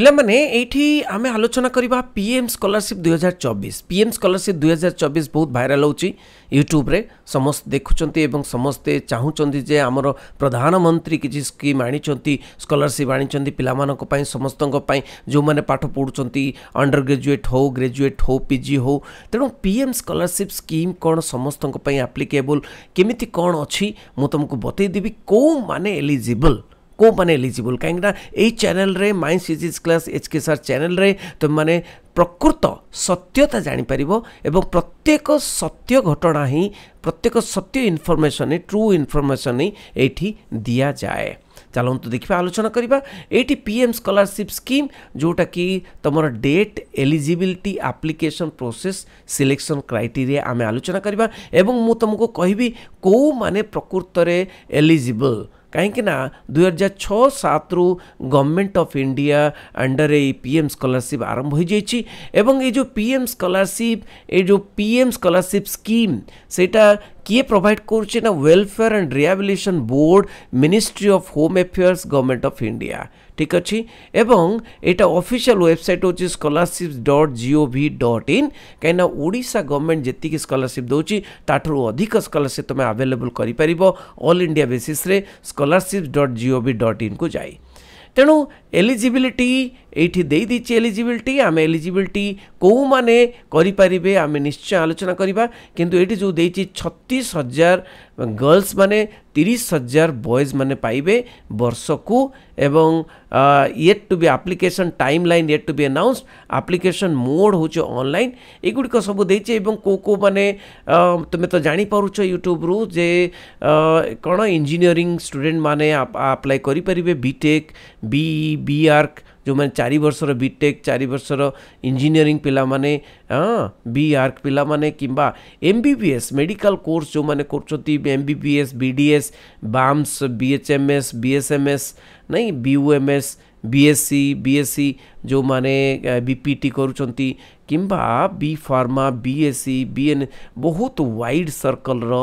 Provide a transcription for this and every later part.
ପିଲାମାନେ ଏଇଠି ଆମେ ଆଲୋଚନା କରିବା ପିଏମ୍ ସ୍କଲାରସିପ୍ ଦୁଇହଜାର ଚବିଶ ପିଏମ୍ ସ୍କଲାରସିପ୍ ଦୁଇହଜାର ଚବିଶ ବହୁତ ଭାଇରାଲ୍ ହେଉଛି ୟୁଟ୍ୟୁବରେ ସମସ୍ତେ ଦେଖୁଛନ୍ତି ଏବଂ ସମସ୍ତେ ଚାହୁଁଛନ୍ତି ଯେ ଆମର ପ୍ରଧାନମନ୍ତ୍ରୀ କିଛି ସ୍କିମ୍ ଆଣିଛନ୍ତି ସ୍କଲାରସିପ୍ ଆଣିଛନ୍ତି ପିଲାମାନଙ୍କ ପାଇଁ ସମସ୍ତଙ୍କ ପାଇଁ ଯେଉଁମାନେ ପାଠ ପଢ଼ୁଛନ୍ତି ଅଣ୍ଡର ଗ୍ରାଜୁଏଟ୍ ହେଉ ଗ୍ରାଜୁଏଟ୍ ହେଉ ପି ଜି ହେଉ ତେଣୁ ପିଏମ୍ ସ୍କଲାରସିପ୍ ସ୍କିମ୍ କ'ଣ ସମସ୍ତଙ୍କ ପାଇଁ ଆପ୍ଲିକେବୁଲ୍ କେମିତି କ'ଣ ଅଛି ମୁଁ ତୁମକୁ ବତେଇଦେବି କେଉଁମାନେ ଏଲିଜିବଲ୍ কোমানে এলিজিবল কাହିଁକିନା ଏହି ଚ୍ୟାନେଲରେ ମାଇଣ୍ଡ ସିଜିଜ୍ କ୍ଲାସ୍ ଏଚ୍ କେ ସାର୍ ଚ୍ୟାନେଲରେ ତୁମେମାନେ ପ୍ରକୃତ ସତ୍ୟତା ଜାଣିପାରିବ ଏବଂ ପ୍ରତ୍ୟେକ ସତ୍ୟ ଘଟଣା ହିଁ ପ୍ରତ୍ୟେକ ସତ୍ୟ ଇନଫର୍ମେସନ୍ ହିଁ ଟ୍ରୁ ଇନଫର୍ମେସନ୍ ହିଁ ଏଇଠି ଦିଆଯାଏ ଚାଲନ୍ତୁ ଦେଖିବା ଆଲୋଚନା କରିବା ଏଇଠି ପି ଏମ୍ ସ୍କଲାରସିପ୍ ସ୍କିମ୍ ଯେଉଁଟାକି ତୁମର date eligibility application process selection criteria ଆମେ ଆଲୋଚନା କରିବା ଏବଂ ମୁଁ ତୁମକୁ କହିବି କେଉଁମାନେ ପ୍ରକୃତରେ ଏଲିଜିବଲ୍ कहीं ना दुईहजार छः सात रु government of India under A M scholarship आरंभ हो जाए एम स्कॉलरशिप ये पी एम स्कॉलरशिप स्कीम सेटा किए प्रोवाइड कर welfare and rehabilitation board ministry of home affairs government of India ঠিক ଅଛି ଏବଂ ଏଇଟା ଅଫିସିଆଲ ୱେବସାଇଟ୍ ହେଉଛି scholarship dot G O V dot in Odisha government ଯେତିକି ସ୍କଲାରସିପ୍ ଦେଉଛି ତାଠାରୁ ଅଧିକ ସ୍କଲାରସିପ୍ ତୁମେ ଆଭେଲେବୁଲ୍ କରିପାରିବ ଅଲ୍ ଇଣ୍ଡିଆ ବେସିସ୍ରେ scholarship dot G O V ଇନ୍କୁ ଯାଇ ତେଣୁ ଏଲିଜିବିଲିଟି এইটি ଦେଇଦେଇଛି ଏଲିଜିବିଲିଟି ଆମେ ଏଲିଜିବିଲିଟି କେଉଁମାନେ କରିପାରିବେ ଆମେ ନିଶ୍ଚୟ ଆଲୋଚନା କରିବା କିନ୍ତୁ ଏଇଠି ଯେଉଁ ଦେଇଛି ଛତିଶ ହଜାର ଗର୍ଲସ୍ ମାନେ ତିରିଶ ହଜାର ବଏଜ୍ ମାନେ ପାଇବେ ବର୍ଷକୁ ଏବଂ yet to be application timeline yet to be announce application mode ହେଉଛି ଅନଲାଇନ୍ ଏଗୁଡ଼ିକ ସବୁ ଦେଇଛି ଏବଂ କେଉଁ କେଉଁମାନେ ତୁମେ ତ ଜାଣିପାରୁଛ ୟୁଟ୍ୟୁବରୁ ଯେ କ'ଣ ଇଞ୍ଜିନିୟରିଂ ଷ୍ଟୁଡ଼େଣ୍ଟମାନେ ଆପ୍ଲାଏ କରିପାରିବେ ବିଟେକ୍ ବି ବି ଆର୍କ ଯେଉଁମାନେ ଚାରି ବର୍ଷର ବିଟେକ୍ ଚାରି ବର୍ଷର ଇଞ୍ଜିନିୟରିଂ ପିଲାମାନେ ବି ଆର୍କ ପିଲାମାନେ କିମ୍ବା M B B S medical course ଯେଉଁମାନେ କରୁଛନ୍ତି M B B S B D S BAMS B H M S B S M S ନାଇଁ B U M S B S C B S C ଯେଉଁମାନେ B P T କରୁଛନ୍ତି କିମ୍ବା B pharma B S C B N ବହୁତ wide ସର୍କଲର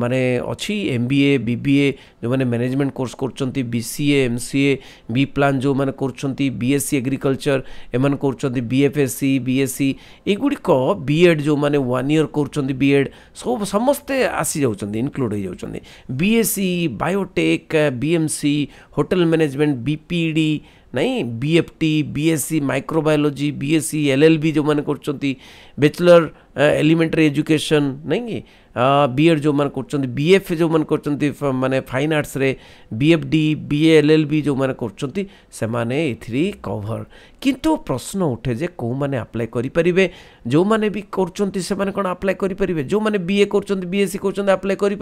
ମାନେ ଅଛି M B ଏ ବି ବି ଏ ଯେଉଁମାନେ management course କରୁଛନ୍ତି B C A M C A B plan ଯେଉଁମାନେ କରୁଛନ୍ତି ବି ଏସ୍ ସି ଏଗ୍ରିକଲଚର ଏମାନେ କରୁଛନ୍ତି B F S C B S C ଏଗୁଡ଼ିକ ବି ଏଡ଼୍ ଯେଉଁମାନେ ୱାନ୍ ଇୟର୍ କରୁଛନ୍ତି ବି ଏଡ଼୍ ସବୁ ସମସ୍ତେ ଆସିଯାଉଛନ୍ତି ଇନକ୍ଲୁଡ଼ ହୋଇଯାଉଛନ୍ତି B S C biotech B M C hotel management B P D नहीं B F T B S C microbiology B S C L L B जो मैंने करचुलर elementary education नहीं कि बी uh, एड जो मैंने कर F जो मैंने कर मानने fine arts B F D B L L B जो मैंने करवर কিন্তু প্রশ্ন উঠে যে কেউ মানে আপ্লাই করে যে বি করছেন সে কোণ আপ্লাই করে যে বিএ করছেন বিএসসি করছেন আপ্লাই করে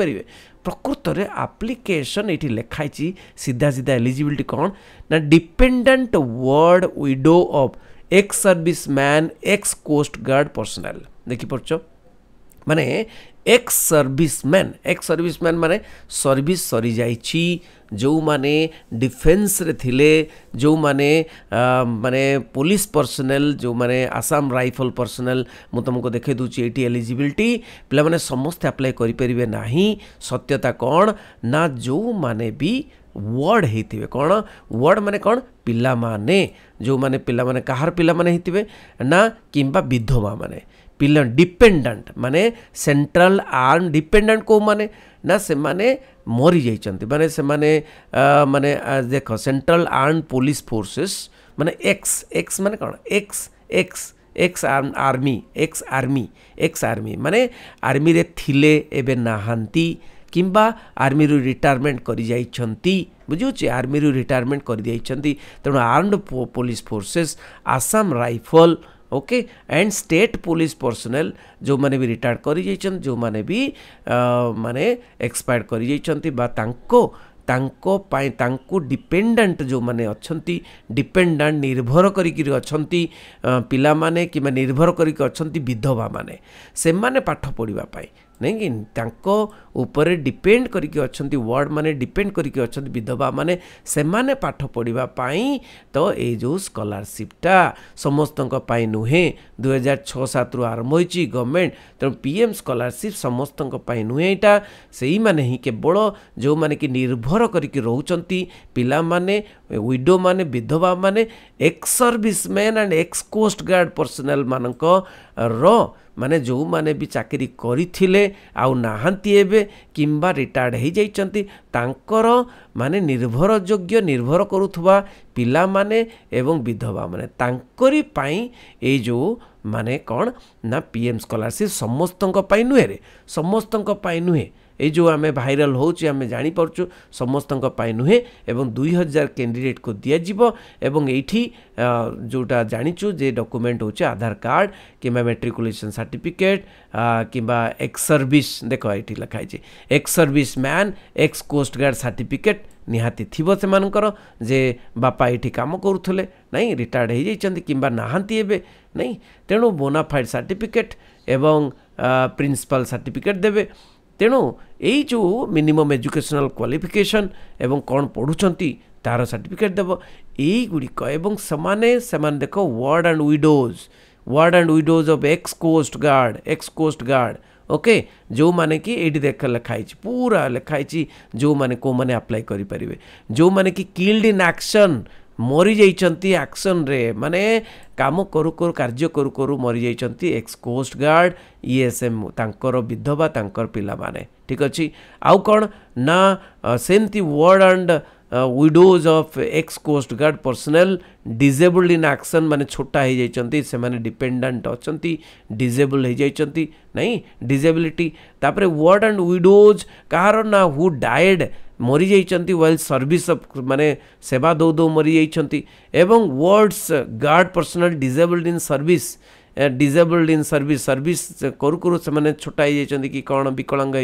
প্রকৃতরে আপ্লিকেসন এটি লেখাইছি সিধা সিধা এলিজিবিলিটি কোণ না dependent ward widow of ex service man ex coast guard personnel দেখিপারছ माने एक सर्विसमैन एक सर्विसमैन माने सर्विस सरी जा जो माने डिफेंस रे थिले जो माने माने पुलिस पर्सनल जो माने आसाम राइफल पर्सनल मु तुमको देखे दूची ये एलिजिबिलिटी पे मैंने समस्ते अप्लाई करेंगे ना सत्यता कौन ना जो माने भी वार्ड होते कौन वार्ड माने कौन पा मैने जो मैंने पा मैंने कहार पा मैंने ना किंबा विधवा मैंने पा डिपेडाट मान सेट्राल आर्म डिपेडाट कौ मैंने ना से माने मरी जा मैंने से माने मैंने देख सेंट्रल आर्म पुलिस फोर्सेस मैंने एक्स एक्स मैंने कौन ex ex ex arm army ex army ex army मैंने आर्मी थिले एबे नहांती किंबा आर्मी रिटायरमेंट करी जाई छंती ବୁଝିହେଉଛି ଆର୍ମିରୁ ରିଟାୟାରମେଣ୍ଟ କରିଦେଇଛନ୍ତି ତେଣୁ armed police forces Assam rifle okay and state police personnel ଯେଉଁମାନେ ବି ରିଟାୟାର୍ଡ଼ କରିଯାଇଛନ୍ତି ଯେଉଁମାନେ ବି ମାନେ ଏକ୍ସପାୟାର୍ଡ଼ କରିଯାଇଛନ୍ତି ବା ତାଙ୍କ ତାଙ୍କ ପାଇଁ ତାଙ୍କୁ ଡିପେଣ୍ଡାଣ୍ଟ ଯେଉଁମାନେ ଅଛନ୍ତି ଡିପେଣ୍ଡାଣ୍ଟ ନିର୍ଭର କରିକିରି ଅଛନ୍ତି ପିଲାମାନେ କିମ୍ବା ନିର୍ଭର କରିକି ଅଛନ୍ତି ବିଧବାମାନେ ସେମାନେ ପାଠ ପଢ଼ିବା ପାଇଁ नहीं किपेड करके मैंने डिपेड करके विधवा माने से पाठ पढ़ापाई तो ये जो स्कलारशिपटा समस्त नुहे दुई हजार छ सत रु आरंभ हो गवर्नमेंट तेनाली पी एम स्कलारशिप समस्त नुहेटा से ही केवल जो मैंने कि निर्भर करके रोचार विडो मैंने विधवा मैंने ex serviceman and ex coast guard personnel मानक र ମାନେ ଯେଉଁମାନେ ବି ଚାକିରି କରିଥିଲେ ଆଉ ନାହାନ୍ତି ଏବେ କିମ୍ବା ରିଟାୟାର୍ଡ଼ ହୋଇଯାଇଛନ୍ତି ତାଙ୍କର ମାନେ ନିର୍ଭରଯୋଗ୍ୟ ନିର୍ଭର କରୁଥିବା ପିଲାମାନେ ଏବଂ ବିଧବାମାନେ ତାଙ୍କରି ପାଇଁ ଏଇ ଯେଉଁ ମାନେ କ'ଣ ନା ପି ଏମ୍ ସ୍କଲାରସିପ୍ ସମସ୍ତଙ୍କ ପାଇଁ ନୁହେଁରେ ସମସ୍ତଙ୍କ ପାଇଁ ନୁହେଁ ଏଇ ଯେଉଁ ଆମେ ଭାଇରାଲ୍ ହେଉଛେ ଆମେ ଜାଣିପାରୁଛୁ ସମସ୍ତଙ୍କ ପାଇଁ ନୁହେଁ ଏବଂ ଦୁଇ ହଜାର କ୍ୟାଣ୍ଡିଡ଼େଟ୍କୁ ଦିଆଯିବ ଏବଂ ଏଇଠି ଯେଉଁଟା ଜାଣିଛୁ ଯେ ଡକୁମେଣ୍ଟ ହେଉଛି ଆଧାର କାର୍ଡ଼ କିମ୍ବା ମେଟ୍ରିକୁଲେସନ୍ ସାର୍ଟିଫିକେଟ୍ କିମ୍ବା ଏକ୍ସ ସର୍ଭିସ୍ ଦେଖ ଏଇଠି ଲେଖା ହେଇଛି ex service man ex coast guard certificate ନିହାତି ଥିବ ସେମାନଙ୍କର ଯେ ବାପା ଏଇଠି କାମ କରୁଥିଲେ ନାଇଁ ରିଟାୟାର୍ଡ଼ ହୋଇଯାଇଛନ୍ତି କିମ୍ବା ନାହାନ୍ତି ଏବେ ନାଇଁ ତେଣୁ ବୋନାଫାଇଡ଼୍ ସାର୍ଟିଫିକେଟ୍ ଏବଂ ପ୍ରିନ୍ସିପାଲ୍ ସାର୍ଟିଫିକେଟ୍ ଦେବେ ତେଣୁ ଏଇ ଯେଉଁ ମିନିମମ୍ ଏଜୁକେସନାଲ୍ କ୍ୱାଲିଫିକେସନ୍ ଏବଂ କ'ଣ ପଢ଼ୁଛନ୍ତି ତାହାର ସାର୍ଟିଫିକେଟ୍ ଦେବ ଏଇଗୁଡ଼ିକ ଏବଂ ସେମାନେ ସେମାନେ ଦେଖ ward and widows ward and widows of ex coast guard ex coast guard okay ଯେଉଁମାନେ କି ଏଇଠି ଦେଖ ଲେଖା ହେଇଛି ପୁରା ଲେଖା ହେଇଛି ଯେଉଁମାନେ କେଉଁମାନେ ଆପ୍ଲାଏ କରିପାରିବେ ଯେଉଁମାନେ କି କିଲ୍ଡ ଇନ୍ ଆକ୍ସନ୍ ମରିଯାଇଛନ୍ତି ଆକ୍ସନ୍ରେ ମାନେ କାମ କରୁ କରୁ କାର୍ଯ୍ୟ କରୁ କରୁ ମରିଯାଇଛନ୍ତି ଏକ୍ସ କୋଷ୍ଟଗାର୍ଡ଼ ଇଏସ୍ଏମ୍ ତାଙ୍କର ବିଧବା ତାଙ୍କର ପିଲାମାନେ ଠିକ୍ ଅଛି ଆଉ କ'ଣ ନା ସେମିତି ward and widows of ex coast guard personnel disabled in action ମାନେ ଛୋଟା ହୋଇଯାଇଛନ୍ତି ସେମାନେ ଡିପେଣ୍ଡାଣ୍ଟ ଅଛନ୍ତି ଡିଜେବଲ୍ ହୋଇଯାଇଛନ୍ତି ନାଇଁ ଡିଜେବିଲିଟି ତାପରେ ୱାର୍ଡ଼ ଆଣ୍ଡ ୱିଡୋଜ୍ କାହାର ନା ହୁ ଡାଏଡ଼୍ मरी जाइंट वेल सर्विस मानने सेवा दौ दौ मरी जा वर्ल्डस guard personnel disabled in service disabled in service service करू करू से छोटा ही जाइंट कि कौन विकलांग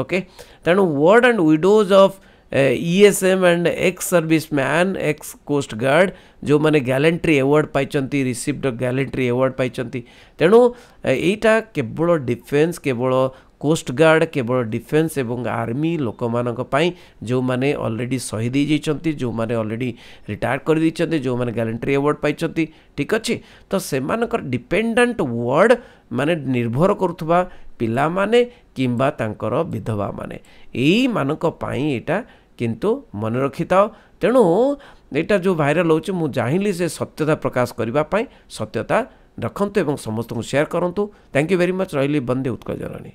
ओके तेणु ward and widows of ESM and ex service man ex coast guard जो मैंने गैलेंट्री एवार्ड पाई रिसीप्ड ग्यारंट्री एवार्ड पाई तेणु यहीटा केवल डिफेन्स केवल কোস্টগার্ড কেবল ডিফেন্স এবং আর্মি ଲୋକମାନଙ୍କ ପାଇଁ ଯେଉଁମାନେ ଅଲରେଡ଼ି ଶହୀଦ ହୋଇଯାଇଛନ୍ତି ଯେଉଁମାନେ ଅଲରେଡ଼ି ରିଟାୟାର୍ଡ଼ କରିଦେଇଛନ୍ତି ଯେଉଁମାନେ ଗ୍ୟାଲେଣ୍ଟ୍ରି ଆୱାର୍ଡ଼ ପାଇଛନ୍ତି ଠିକ୍ ଅଛି ତ ସେମାନଙ୍କର ଡିପେଣ୍ଡାଣ୍ଟ ୱାର୍ଡ଼ ମାନେ ନିର୍ଭର କରୁଥିବା ପିଲାମାନେ କିମ୍ବା ତାଙ୍କର ବିଧବାମାନେ ଏଇମାନଙ୍କ ପାଇଁ ଏଇଟା କିନ୍ତୁ ମନେ ରଖିଥାଅ ତେଣୁ ଏଇଟା ଯେଉଁ ଭାଇରାଲ୍ ହେଉଛି ମୁଁ ଚାହିଁଲି ସେ ସତ୍ୟତା ପ୍ରକାଶ କରିବା ପାଇଁ ସତ୍ୟତା ରଖନ୍ତୁ ଏବଂ ସମସ୍ତଙ୍କୁ ସେୟାର କରନ୍ତୁ ଥ୍ୟାଙ୍କ ୟୁ ଭେରି ମଚ୍ ରହିଲି ବନ୍ଦେ ଉତ୍କଳ ଜନନୀ